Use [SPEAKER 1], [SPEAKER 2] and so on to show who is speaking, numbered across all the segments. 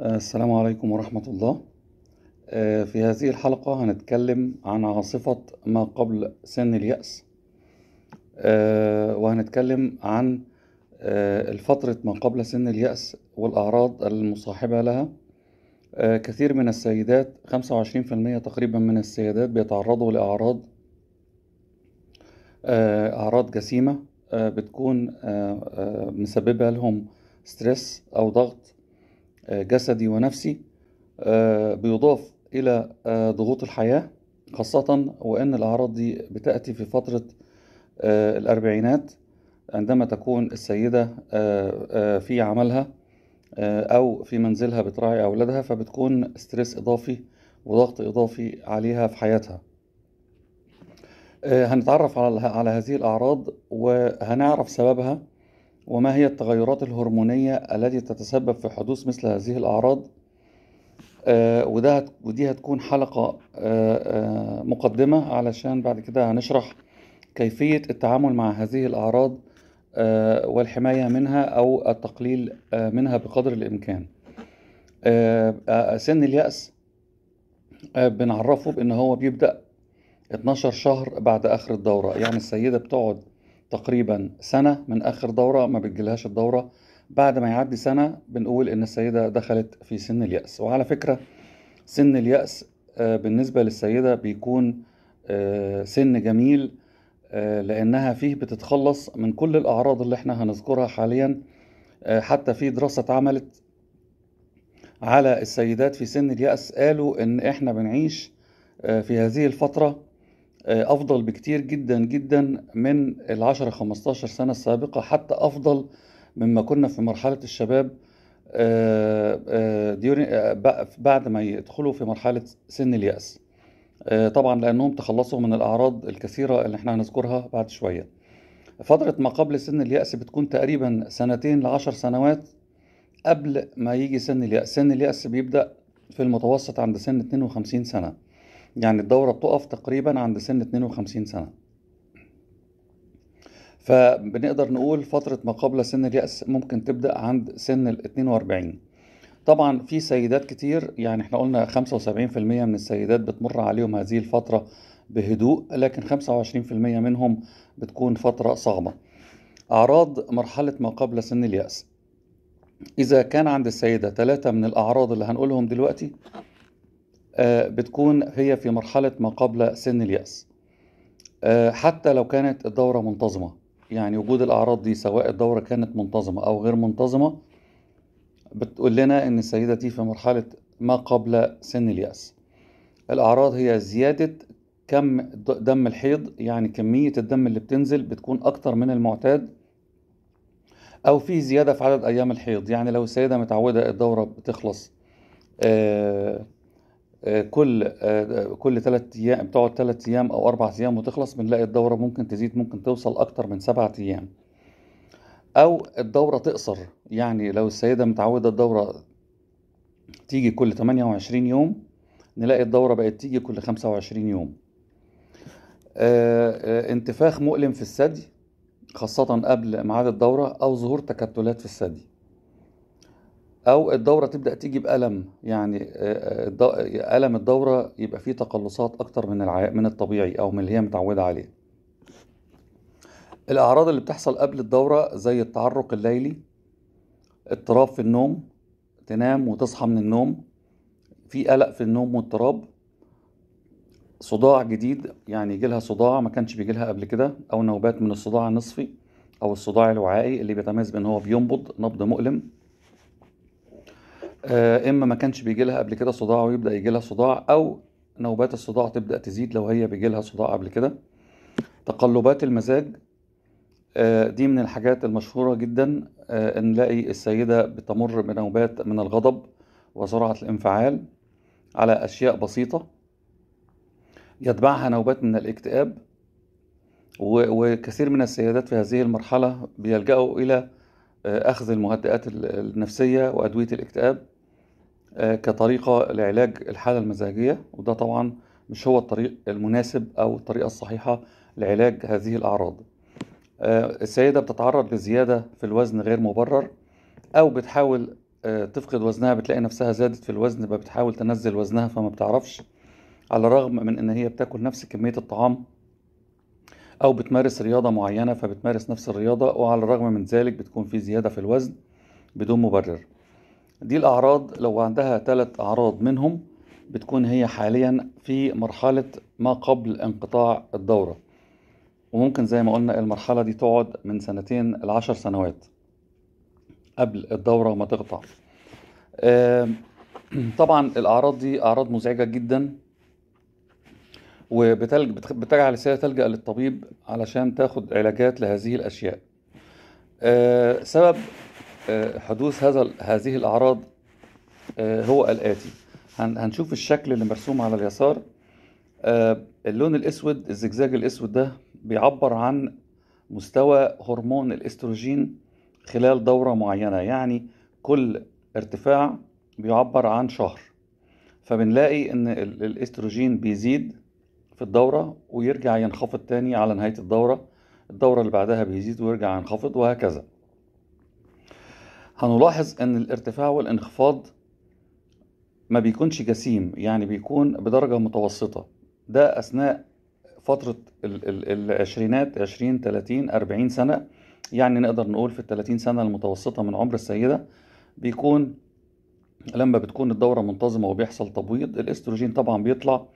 [SPEAKER 1] السلام عليكم ورحمة الله آه، في هذه الحلقة هنتكلم عن عاصفة ما قبل سن اليأس آه، وهنتكلم عن آه، الفترة ما قبل سن اليأس والأعراض المصاحبة لها كثير من السيدات 25% تقريبا من السيدات بيتعرضوا لأعراض أعراض جسيمة بتكون مسببة لهم ستريس أو ضغط آه، جسدي ونفسي آه، بيضاف إلى آه، ضغوط الحياة خاصة وأن الأعراض دي بتأتي في فترة الأربعينات عندما تكون السيدة في عملها أو في منزلها بتراعي أولادها فبتكون ستريس إضافي وضغط إضافي عليها في حياتها هنتعرف على هذه الأعراض وهنعرف سببها وما هي التغيرات الهرمونية التي تتسبب في حدوث مثل هذه الأعراض آه، وده ودي هتكون حلقة آه، آه، مقدمة علشان بعد كده هنشرح كيفية التعامل مع هذه الأعراض والحماية منها أو التقليل منها بقدر الإمكان سن اليأس بنعرفه بأن هو بيبدأ 12 شهر بعد آخر الدورة يعني السيدة بتقعد تقريبا سنة من آخر دورة ما بتجيلهاش الدورة بعد ما يعدي سنة بنقول إن السيدة دخلت في سن اليأس وعلى فكرة سن اليأس آه، بالنسبة للسيدة بيكون آه، سن جميل آه، لأنها فيه بتتخلص من كل الأعراض اللي احنا هنذكرها حاليا حتى في دراسة اتعملت على السيدات في سن اليأس قالوا إن احنا بنعيش في هذه الفترة آه، افضل بكتير جدا جدا من العشرة خمستاشر سنة السابقة حتى افضل مما كنا في مرحلة الشباب آه، آه، بعد ما يدخلوا في مرحلة سن اليأس طبعا لأنهم تخلصوا من الأعراض الكثيرة اللي احنا هنذكرها بعد شوية فترة ما قبل سن اليأس بتكون تقريبا سنتين لعشر سنوات قبل ما يجي سن اليأس سن اليأس بيبدأ في المتوسط عند سن 52 سنة يعني الدورة بتقف تقريبا عند سن 52 سنة فبنقدر نقول فترة ما قبل سن اليأس ممكن تبدأ عند سن ال 42 طبعا في سيدات كتير يعني احنا قلنا 75% من السيدات بتمر عليهم هذه الفترة بهدوء لكن 25% منهم بتكون فترة صعبة أعراض مرحلة ما قبل سن اليأس إذا كان عند السيدة ثلاثة من الأعراض اللي هنقولهم دلوقتي آه، بتكون هي في مرحلة ما قبل سن اليأس آه، حتى لو كانت الدورة منتظمة يعني وجود الأعراض دي سواء الدورة كانت منتظمة أو غير منتظمة بتقول لنا إن السيدة دي في مرحلة ما قبل سن اليأس الأعراض هي زيادة كم دم الحيض يعني كمية الدم اللي بتنزل بتكون أكتر من المعتاد أو في زيادة في عدد أيام الحيض يعني لو السيدة متعودة الدورة بتخلص آه آه، كل آه، كل ثلاث ايام بتقعد ثلاث ايام او اربع ايام وتخلص بنلاقي الدوره ممكن تزيد ممكن توصل اكتر من سبعة ايام او الدوره تقصر يعني لو السيده متعوده الدوره تيجي كل 28 يوم نلاقي الدوره بقت تيجي كل 25 يوم آه، انتفاخ مؤلم في الثدي خاصة قبل ميعاد الدورة أو ظهور تكتلات في الثدي او الدوره تبدا تيجي بالم يعني آه، آه، الم الدوره يبقى فيه تقلصات اكتر من الع... من الطبيعي او من اللي هي متعوده عليه الاعراض اللي بتحصل قبل الدوره زي التعرق الليلي اضطراب في النوم تنام وتصحى من النوم في قلق في النوم واضطراب صداع جديد يعني يجي لها صداع ما كانش بيجي لها قبل كده او نوبات من الصداع النصفي او الصداع الوعائي اللي بيتميز بان هو بينبض نبض مؤلم آه، اما ما كانش بيجي لها قبل كده صداع ويبدا يجي لها صداع او نوبات الصداع تبدا تزيد لو هي بيجي لها صداع قبل كده تقلبات المزاج آه، دي من الحاجات المشهوره جدا آه، نلاقي السيده بتمر بنوبات من الغضب وسرعه الانفعال على اشياء بسيطه يتبعها نوبات من الاكتئاب وكثير من السيدات في هذه المرحله بيلجأوا الى اخذ المهدئات النفسيه وادويه الاكتئاب آه، كطريقة لعلاج الحالة المزاجية وده طبعا مش هو الطريق المناسب أو الطريقة الصحيحة لعلاج هذه الأعراض آه، السيدة بتتعرض لزيادة في الوزن غير مبرر أو بتحاول آه، تفقد وزنها بتلاقي نفسها زادت في الوزن بتحاول تنزل وزنها فما بتعرفش على الرغم من ان هي بتاكل نفس كمية الطعام او بتمارس رياضة معينة فبتمارس نفس الرياضة وعلى الرغم من ذلك بتكون في زيادة في الوزن بدون مبرر دي الأعراض لو عندها ثلاث أعراض منهم بتكون هي حاليا في مرحلة ما قبل انقطاع الدورة وممكن زي ما قلنا المرحلة دي تقعد من سنتين لعشر سنوات قبل الدورة ما تقطع طبعا الأعراض دي أعراض مزعجة جدا وبتلج بتجعل السيدة تلجأ للطبيب علشان تاخد علاجات لهذه الأشياء آه، سبب آه، حدوث هذا هذه الأعراض آه، هو الآتي هنشوف الشكل اللي مرسوم على اليسار آه، اللون الأسود الزجزاج الأسود ده بيعبر عن مستوى هرمون الاستروجين خلال دورة معينة يعني كل ارتفاع بيعبر عن شهر فبنلاقي ان الاستروجين بيزيد في الدورة ويرجع ينخفض تاني على نهاية الدورة الدورة اللي بعدها بيزيد ويرجع ينخفض وهكذا هنلاحظ ان الارتفاع والانخفاض ما بيكونش جسيم يعني بيكون بدرجة متوسطة ده أثناء فترة العشرينات عشرين تلاتين أربعين سنة يعني نقدر نقول في التلاتين سنة المتوسطة من عمر السيدة بيكون لما بتكون الدورة منتظمة وبيحصل تبويض الاستروجين طبعا بيطلع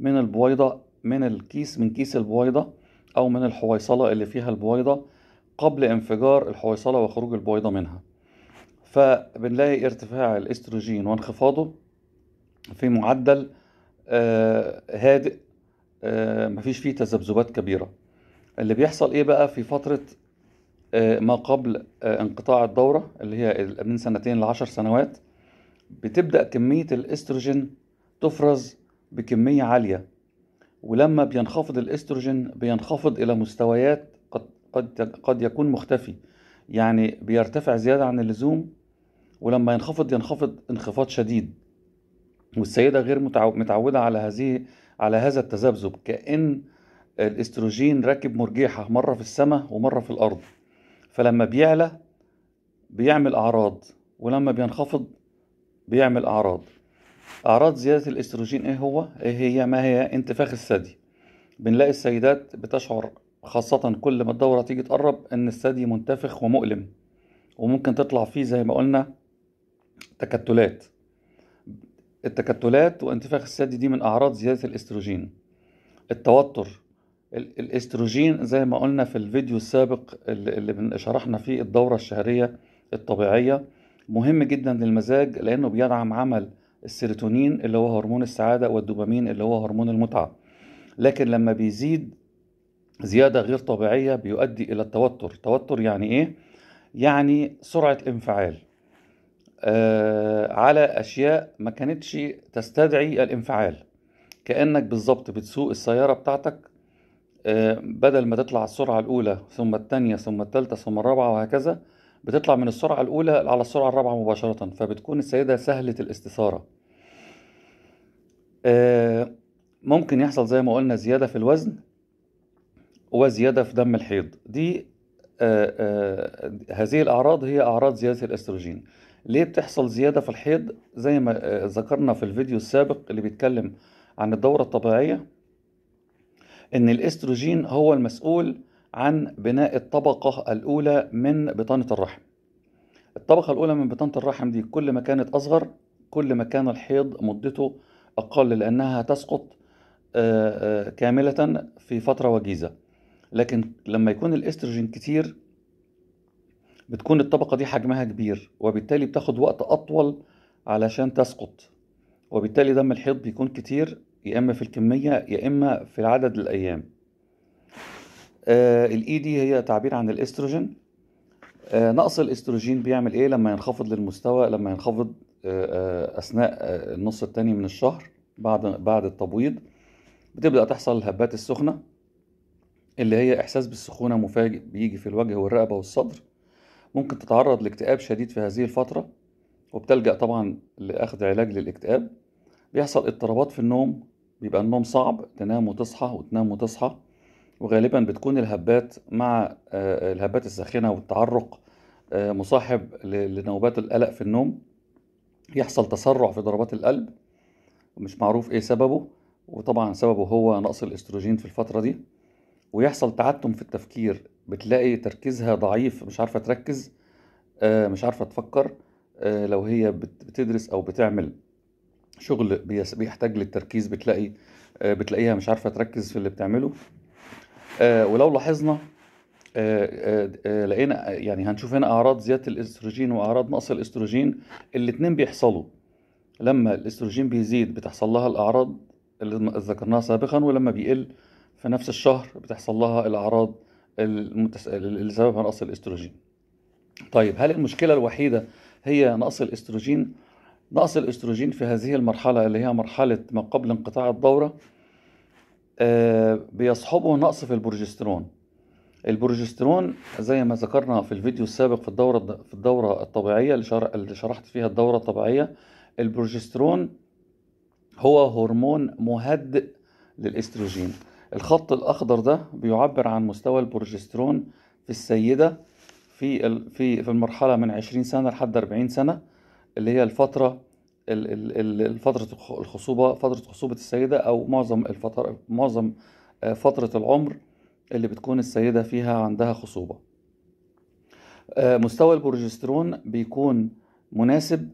[SPEAKER 1] من البويضة من الكيس من كيس البويضة أو من الحويصلة اللي فيها البويضة قبل انفجار الحويصلة وخروج البويضة منها فبنلاقي ارتفاع الاستروجين وانخفاضه في معدل آه، هادئ آه، مفيش فيه تذبذبات كبيره اللي بيحصل ايه بقى في فتره آه، ما قبل انقطاع الدوره اللي هي من سنتين لعشر سنوات بتبدا كميه الاستروجين تفرز بكميه عاليه ولما بينخفض الاستروجين بينخفض الى مستويات قد قد قد يكون مختفي يعني بيرتفع زياده عن اللزوم ولما ينخفض ينخفض انخفاض شديد والسيدة غير متعودة على هذه على هذا التذبذب كأن الاستروجين راكب مرجيحة مرة في السماء ومرة في الأرض فلما بيعلى بيعمل أعراض ولما بينخفض بيعمل أعراض أعراض زيادة الاستروجين إيه هو؟ إيه هي؟ ما هي؟ انتفاخ الثدي بنلاقي السيدات بتشعر خاصة كل ما الدورة تيجي تقرب إن الثدي منتفخ ومؤلم وممكن تطلع فيه زي ما قلنا تكتلات التكتلات وانتفاخ الثدي دي من اعراض زياده الاستروجين التوتر الاستروجين زي ما قلنا في الفيديو السابق اللي شرحنا فيه الدوره الشهريه الطبيعيه مهم جدا للمزاج لانه بيدعم عمل السيروتونين اللي هو هرمون السعاده والدوبامين اللي هو هرمون المتعه لكن لما بيزيد زياده غير طبيعيه بيؤدي الى التوتر توتر يعني ايه يعني سرعه انفعال آه، على اشياء ما كانتش تستدعي الانفعال كانك بالظبط بتسوق السياره بتاعتك آه، بدل ما تطلع السرعه الاولى ثم الثانيه ثم الثالثه ثم الرابعه وهكذا بتطلع من السرعه الاولى على السرعه الرابعه مباشره فبتكون السيده سهله الاستثاره آه، ممكن يحصل زي ما قلنا زياده في الوزن وزياده في دم الحيض دي هذه الاعراض هي اعراض زياده الاستروجين ليه بتحصل زيادة في الحيض زي ما آه، ذكرنا في الفيديو السابق اللي بيتكلم عن الدورة الطبيعية ان الاستروجين هو المسؤول عن بناء الطبقة الأولى من بطانة الرحم الطبقة الأولى من بطانة الرحم دي كل ما كانت أصغر كل ما كان الحيض مدته أقل لأنها تسقط آه، آه، كاملة في فترة وجيزة لكن لما يكون الاستروجين كتير بتكون الطبقة دي حجمها كبير وبالتالي بتاخد وقت أطول علشان تسقط وبالتالي دم الحيض بيكون كتير يا إما في الكمية يا إما في عدد الأيام آه الإي دي هي تعبير عن الاستروجين آه نقص الاستروجين بيعمل إيه لما ينخفض للمستوى لما ينخفض آه, آه، أثناء آه، النص التاني من الشهر بعد بعد التبويض بتبدأ تحصل الهبات السخنة اللي هي إحساس بالسخونة مفاجئ بيجي في الوجه والرقبة والصدر ممكن تتعرض لاكتئاب شديد في هذه الفترة وبتلجأ طبعا لأخذ علاج للاكتئاب بيحصل اضطرابات في النوم بيبقى النوم صعب تنام وتصحى وتنام وتصحى وغالبا بتكون الهبات مع آه، الهبات الساخنة والتعرق آه، مصاحب لنوبات القلق في النوم يحصل تسرع في ضربات القلب مش معروف ايه سببه وطبعا سببه هو نقص الاستروجين في الفترة دي ويحصل تعتم في التفكير بتلاقي تركيزها ضعيف مش عارفه تركز آه، مش عارفه تفكر آه، لو هي بتدرس او بتعمل شغل بيحتاج للتركيز بتلاقي آه، بتلاقيها مش عارفه تركز في اللي بتعمله ولو لاحظنا لقينا يعني هنشوف هنا اعراض زياده الاستروجين واعراض نقص الاستروجين الاثنين بيحصلوا لما الاستروجين بيزيد بتحصل لها الاعراض اللي ذكرناها سابقا ولما بيقل في نفس الشهر بتحصل لها الاعراض المتس... اللي سببها نقص الاستروجين طيب هل المشكلة الوحيدة هي نقص الاستروجين نقص الاستروجين في هذه المرحلة اللي هي مرحلة ما قبل انقطاع الدورة آه بيصحبه نقص في البروجسترون البروجسترون زي ما ذكرنا في الفيديو السابق في الدورة في الدورة الطبيعية اللي شرحت فيها الدورة الطبيعية البروجسترون هو هرمون مهدئ للاستروجين الخط الأخضر ده بيعبر عن مستوى البروجسترون في السيدة في في في المرحلة من 20 سنة لحد 40 سنة اللي هي الفترة فترة الخصوبة فترة خصوبة السيدة أو معظم الفترة معظم آه، فترة العمر اللي بتكون السيدة فيها عندها خصوبة آه، مستوى البروجسترون بيكون مناسب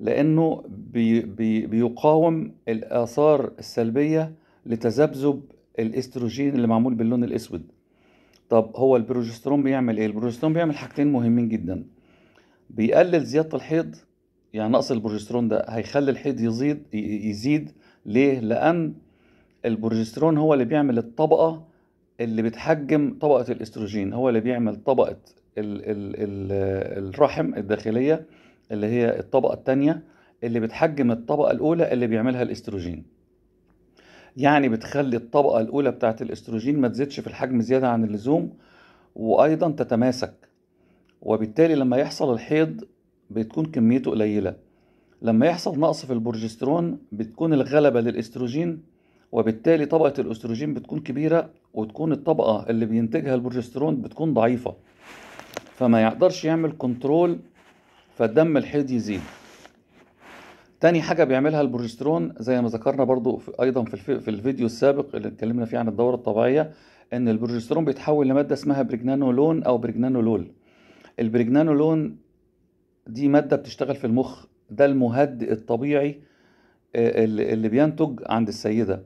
[SPEAKER 1] لأنه بي بي بيقاوم الآثار السلبية لتذبذب الاستروجين اللي معمول باللون الاسود طب هو البروجسترون بيعمل ايه البروجسترون بيعمل حاجتين مهمين جدا بيقلل زياده الحيض يعني نقص البروجسترون ده هيخلي الحيض يزيد يزيد ليه لان البروجسترون هو اللي بيعمل الطبقه اللي بتحجم طبقه الاستروجين هو اللي بيعمل طبقه الـ الـ الـ الرحم الداخليه اللي هي الطبقه الثانيه اللي بتحجم الطبقه الاولى اللي بيعملها الاستروجين يعني بتخلي الطبقة الأولى بتاعة الأستروجين ما تزيدش في الحجم زيادة عن اللزوم وأيضا تتماسك وبالتالي لما يحصل الحيض بتكون كميته قليلة لما يحصل نقص في البروجسترون بتكون الغلبة للأستروجين وبالتالي طبقة الأستروجين بتكون كبيرة وتكون الطبقة اللي بينتجها البروجسترون بتكون ضعيفة فما يقدرش يعمل كنترول فالدم الحيض يزيد تاني حاجه بيعملها البروجسترون زي ما ذكرنا برضو في ايضا في, الفي في الفيديو السابق اللي اتكلمنا فيه عن الدوره الطبيعيه ان البروجسترون بيتحول لماده اسمها برجنانولون او برجنانولول البرجنانولون دي ماده بتشتغل في المخ ده المهدئ الطبيعي آه، اللي بينتج عند السيده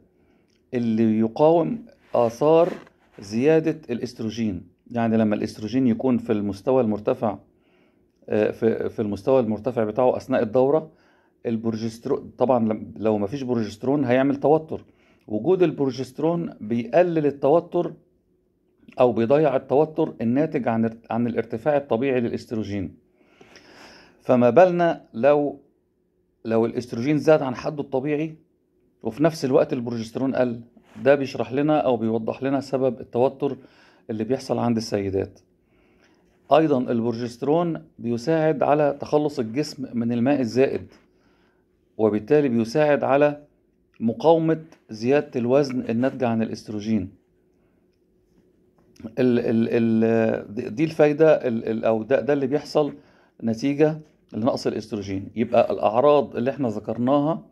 [SPEAKER 1] اللي يقاوم اثار زياده الاستروجين يعني لما الاستروجين يكون في المستوى المرتفع آه، في المستوى المرتفع بتاعه اثناء الدوره البروجسترون طبعا لو ما فيش بروجسترون هيعمل توتر وجود البروجسترون بيقلل التوتر او بيضيع التوتر الناتج عن عن الارتفاع الطبيعي للاستروجين فما بالنا لو لو الاستروجين زاد عن حده الطبيعي وفي نفس الوقت البروجسترون قل ده بيشرح لنا او بيوضح لنا سبب التوتر اللي بيحصل عند السيدات ايضا البروجسترون بيساعد على تخلص الجسم من الماء الزائد وبالتالي بيساعد على مقاومة زيادة الوزن الناتجة عن الاستروجين الـ الـ الـ دي الفايدة الـ أو ده, ده اللي بيحصل نتيجة لنقص الاستروجين يبقى الأعراض اللي احنا ذكرناها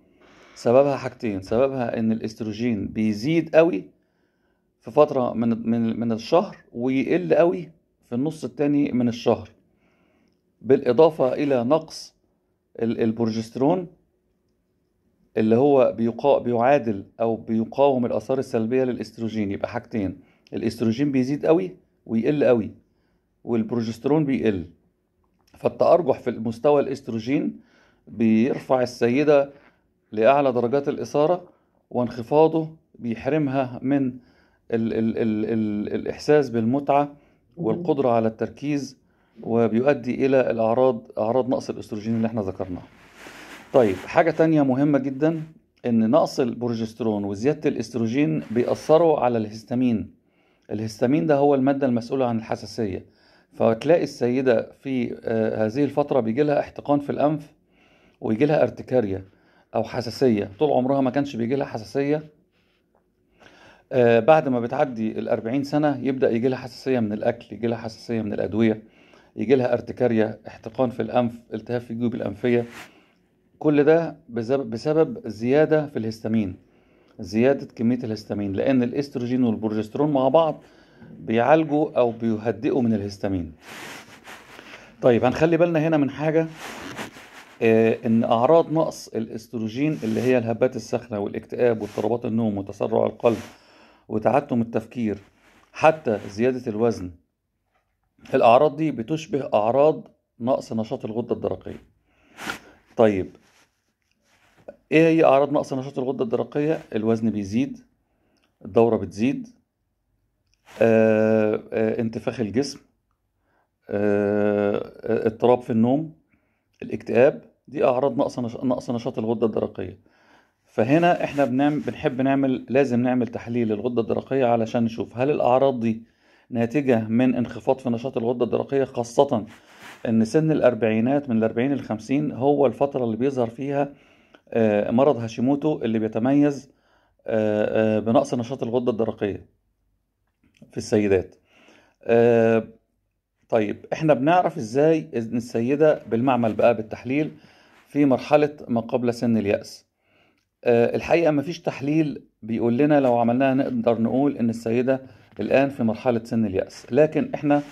[SPEAKER 1] سببها حاجتين سببها ان الاستروجين بيزيد قوي في فترة من, من, من الشهر ويقل قوي في النص التاني من الشهر بالإضافة إلى نقص البروجسترون اللي هو بيقا... بيعادل او بيقاوم الاثار السلبيه للاستروجين يبقى حاجتين الاستروجين بيزيد قوي ويقل قوي والبروجسترون بيقل فالتارجح في مستوى الاستروجين بيرفع السيده لاعلى درجات الاثاره وانخفاضه بيحرمها من ال ال ال ال الاحساس بالمتعه والقدره على التركيز وبيؤدي الى الاعراض اعراض نقص الاستروجين اللي احنا ذكرناها طيب حاجة تانية مهمة جدا ان نقص البروجسترون وزيادة الاستروجين بيأثروا على الهستامين الهستامين ده هو المادة المسؤولة عن الحساسية فتلاقي السيدة في آه، هذه الفترة بيجي لها احتقان في الأنف ويجي لها ارتكاريا أو حساسية طول عمرها ما كانش بيجي لها حساسية آه، بعد ما بتعدي الأربعين سنة يبدأ يجي لها حساسية من الأكل يجي لها حساسية من الأدوية يجي لها ارتكاريا احتقان في الأنف التهاب في الجيوب الأنفية كل ده بسبب زيادة في الهستامين زيادة كمية الهستامين لأن الاستروجين والبروجسترون مع بعض بيعالجوا أو بيهدئوا من الهستامين طيب هنخلي بالنا هنا من حاجة آه، ان اعراض نقص الاستروجين اللي هي الهبات الساخنه والاكتئاب واضطرابات النوم وتسرع القلب وتعتم التفكير حتى زياده الوزن الاعراض دي بتشبه اعراض نقص نشاط الغده الدرقيه طيب ايه هي اعراض نقص نشاط الغده الدرقيه الوزن بيزيد الدوره بتزيد آه, آه، انتفاخ الجسم آه،, آه اضطراب في النوم الاكتئاب دي اعراض نقص نقص نشاط الغده الدرقيه فهنا احنا بنعمل بنحب نعمل لازم نعمل تحليل للغده الدرقيه علشان نشوف هل الاعراض دي ناتجه من انخفاض في نشاط الغده الدرقيه خاصه ان سن الاربعينات من الاربعين للخمسين هو الفتره اللي بيظهر فيها آه، مرض هاشيموتو اللي بيتميز آه، آه، بنقص نشاط الغدة الدرقية في السيدات طيب احنا بنعرف ازاي ان السيدة بالمعمل بقى بالتحليل في مرحلة ما قبل سن اليأس الحقيقة مفيش تحليل بيقول لنا لو عملناها نقدر نقول ان السيدة الان في مرحلة سن اليأس لكن احنا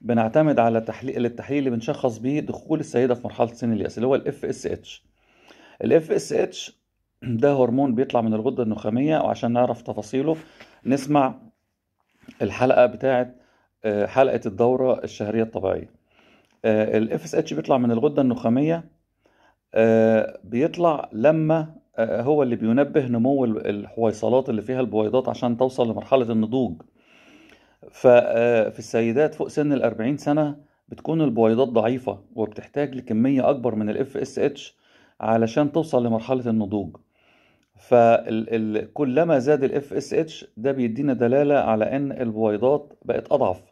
[SPEAKER 1] بنعتمد على تحليل التحليل اللي بنشخص بيه دخول السيدة في مرحلة سن اليأس اللي هو الـ FSH الاف اس اتش ده هرمون بيطلع من الغده النخاميه وعشان نعرف تفاصيله نسمع الحلقه بتاعه آه، حلقه الدوره الشهريه الطبيعيه الاف اس اتش بيطلع من الغده النخاميه آه، بيطلع لما آه، هو اللي بينبه نمو الحويصلات اللي فيها البويضات عشان توصل لمرحله النضوج ففي السيدات فوق سن الأربعين سنة بتكون البويضات ضعيفة وبتحتاج لكمية أكبر من الاف اس اتش علشان توصل لمرحله النضوج فكلما زاد الـ FSH ده بيدينا دلاله على ان البويضات بقت اضعف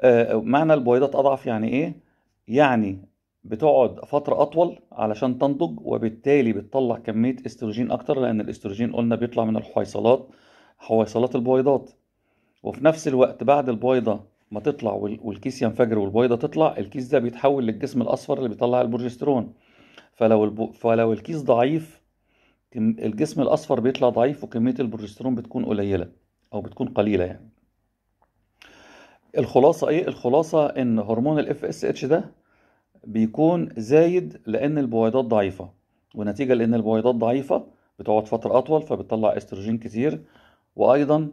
[SPEAKER 1] آه، معنى البويضات اضعف يعني ايه يعني بتقعد فترة أطول علشان تنضج وبالتالي بتطلع كمية استروجين أكتر لأن الاستروجين قلنا بيطلع من الحويصلات حويصلات البويضات وفي نفس الوقت بعد البويضة ما تطلع والكيس ينفجر والبويضة تطلع الكيس ده بيتحول للجسم الأصفر اللي بيطلع البروجسترون فلو الب... فلو الكيس ضعيف الجسم الاصفر بيطلع ضعيف وكميه البروجسترون بتكون قليله او بتكون قليله يعني الخلاصه ايه الخلاصه ان هرمون الاف اس اتش ده بيكون زايد لان البويضات ضعيفه ونتيجه لان البويضات ضعيفه بتقعد فتره اطول فبتطلع استروجين كتير وايضا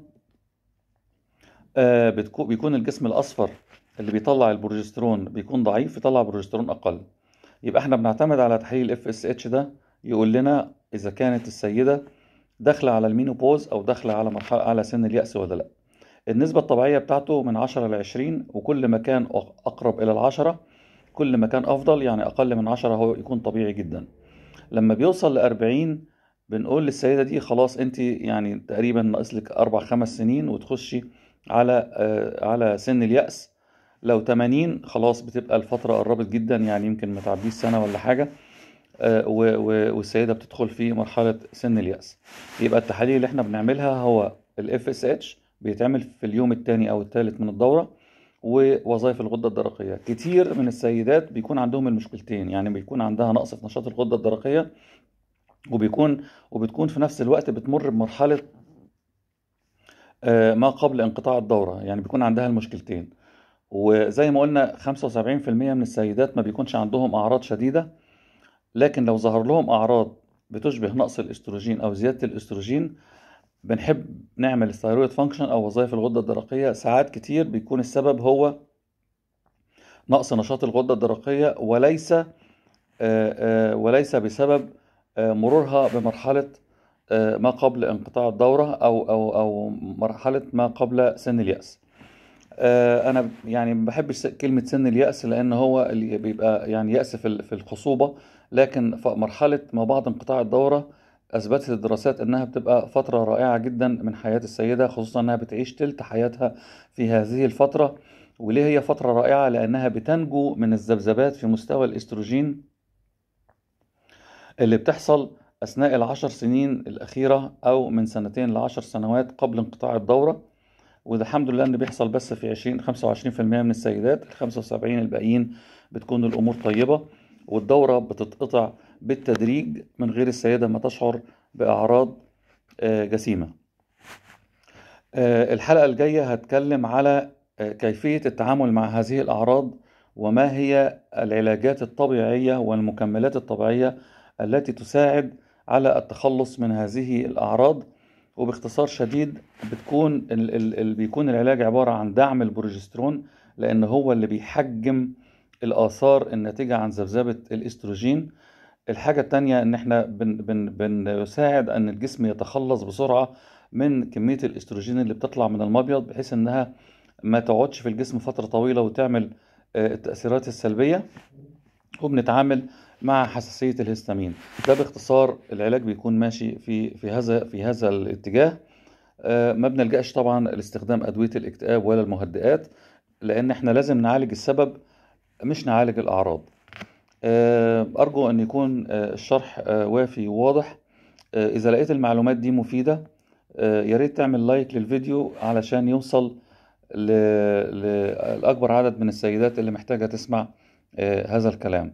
[SPEAKER 1] آه بيكون الجسم الاصفر اللي بيطلع البروجسترون بيكون ضعيف بيطلع بروجسترون اقل يبقى احنا بنعتمد على تحليل اف اس اتش ده يقول لنا اذا كانت السيده داخله على المينوبوز او داخله على مرحله على سن الياس ولا لا النسبه الطبيعيه بتاعته من 10 ل 20 وكل ما كان اقرب الى العشرة كل ما كان افضل يعني اقل من 10 هو يكون طبيعي جدا لما بيوصل ل 40 بنقول للسيده دي خلاص انت يعني تقريبا ناقص لك اربع خمس سنين وتخشي على آه، على سن الياس لو 80 خلاص بتبقى الفترة قربت جدا يعني يمكن ما تعديش سنة ولا حاجة آه، والسيدة بتدخل في مرحلة سن اليأس يبقى التحاليل اللي احنا بنعملها هو الـ FSH بيتعمل في اليوم الثاني او الثالث من الدورة ووظائف الغدة الدرقية كتير من السيدات بيكون عندهم المشكلتين يعني بيكون عندها نقص في نشاط الغدة الدرقية وبيكون وبتكون في نفس الوقت بتمر بمرحلة آه، ما قبل انقطاع الدورة يعني بيكون عندها المشكلتين وزي ما قلنا 75% من السيدات ما بيكونش عندهم أعراض شديدة لكن لو ظهر لهم أعراض بتشبه نقص الاستروجين أو زيادة الاستروجين بنحب نعمل الثيرويد فانكشن أو وظائف الغدة الدرقية ساعات كتير بيكون السبب هو نقص نشاط الغدة الدرقية وليس آه، آه، وليس بسبب آه، مرورها بمرحلة ما قبل انقطاع الدورة أو أو أو مرحلة ما قبل سن اليأس. آه، انا يعني ما بحبش كلمه سن الياس لان هو اللي بيبقى يعني ياس في الخصوبه لكن في مرحله ما بعد انقطاع الدوره اثبتت الدراسات انها بتبقى فتره رائعه جدا من حياه السيده خصوصا انها بتعيش تلت حياتها في هذه الفتره وليه هي فتره رائعه لانها بتنجو من الذبذبات في مستوى الاستروجين اللي بتحصل اثناء العشر سنين الاخيره او من سنتين لعشر سنوات قبل انقطاع الدوره وده الحمد لله ان بيحصل بس في 20 25% من السيدات ال 75 الباقيين بتكون الامور طيبه والدوره بتتقطع بالتدريج من غير السيده ما تشعر باعراض آه، جسيمه. آه، الحلقه الجايه هتكلم على آه، كيفيه التعامل مع هذه الاعراض وما هي العلاجات الطبيعيه والمكملات الطبيعيه التي تساعد على التخلص من هذه الاعراض وباختصار شديد بتكون ال ال ال بيكون العلاج عباره عن دعم البروجسترون لان هو اللي بيحجم الاثار الناتجه عن ذبذبه الاستروجين الحاجه الثانيه ان احنا بن بن بنساعد ان الجسم يتخلص بسرعه من كميه الاستروجين اللي بتطلع من المبيض بحيث انها ما تقعدش في الجسم فتره طويله وتعمل آه، التاثيرات السلبيه وبنتعامل مع حساسيه الهستامين ده باختصار العلاج بيكون ماشي في في هذا في هذا الاتجاه آه، ما بنلجاش طبعا لاستخدام ادويه الاكتئاب ولا المهدئات لان احنا لازم نعالج السبب مش نعالج الاعراض آه، ارجو ان يكون آه، الشرح وافي وواضح اذا لقيت المعلومات دي مفيده يا ريت تعمل لايك للفيديو علشان يوصل لاكبر عدد من السيدات اللي محتاجه تسمع هذا الكلام